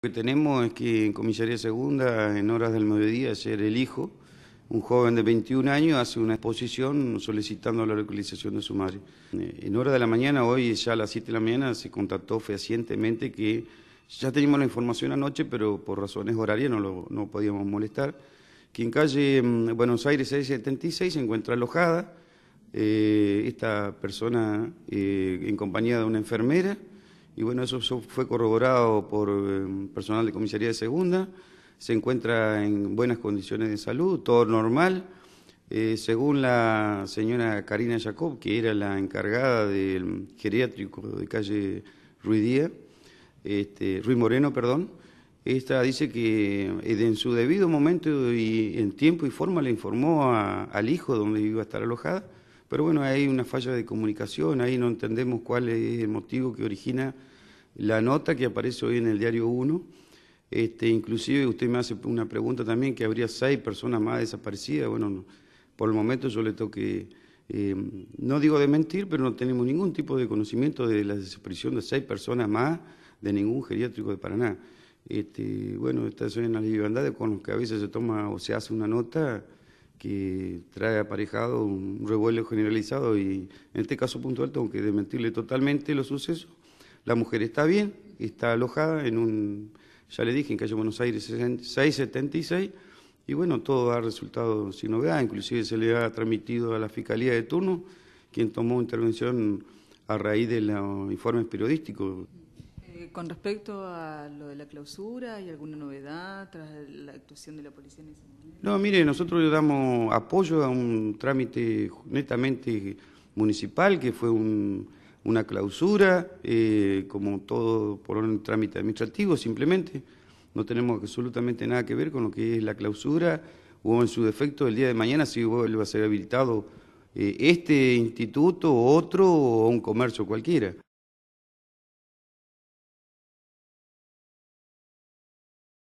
Lo que tenemos es que en Comisaría Segunda, en horas del mediodía, ayer el hijo, un joven de 21 años, hace una exposición solicitando la localización de su madre. Eh, en horas de la mañana, hoy ya a las 7 de la mañana, se contactó fehacientemente que ya teníamos la información anoche, pero por razones horarias no, lo, no podíamos molestar, que en calle mm, Buenos Aires 676 se encuentra alojada eh, esta persona eh, en compañía de una enfermera y bueno, eso, fue corroborado por em, personal de comisaría de segunda, se encuentra en buenas condiciones de salud, todo normal. Eh, según la señora Karina Jacob, que era la encargada del geriátrico de calle Ruidía, este, Ruiz Moreno, perdón, esta dice que eh, en su debido momento y en tiempo y forma le informó al hijo donde iba a estar alojada, pero bueno, hay una falla de comunicación, ahí no entendemos cuál es el motivo que origina la nota que aparece hoy en el diario 1. Este, inclusive usted me hace una pregunta también que habría seis personas más desaparecidas. Bueno, por el momento yo le toque, eh, no digo de mentir, pero no tenemos ningún tipo de conocimiento de la desaparición de seis personas más de ningún geriátrico de Paraná. Este, bueno, estas son las libertades con las que a veces se toma o se hace una nota que trae aparejado un revuelo generalizado y en este caso puntual tengo que desmentirle totalmente los sucesos. La mujer está bien, está alojada en un, ya le dije, en calle Buenos Aires 676 y bueno, todo ha resultado sin novedad, inclusive se le ha transmitido a la Fiscalía de turno, quien tomó intervención a raíz de los informes periodísticos. Eh, con respecto a lo de la clausura, ¿hay alguna novedad tras la actuación de la policía en ese No, mire, nosotros le damos apoyo a un trámite netamente municipal, que fue una clausura, eh, como todo por un trámite administrativo, simplemente. No tenemos absolutamente nada que ver con lo que es la clausura, o en su defecto el día de mañana si vuelve a ser habilitado eh, este instituto, otro o un comercio cualquiera.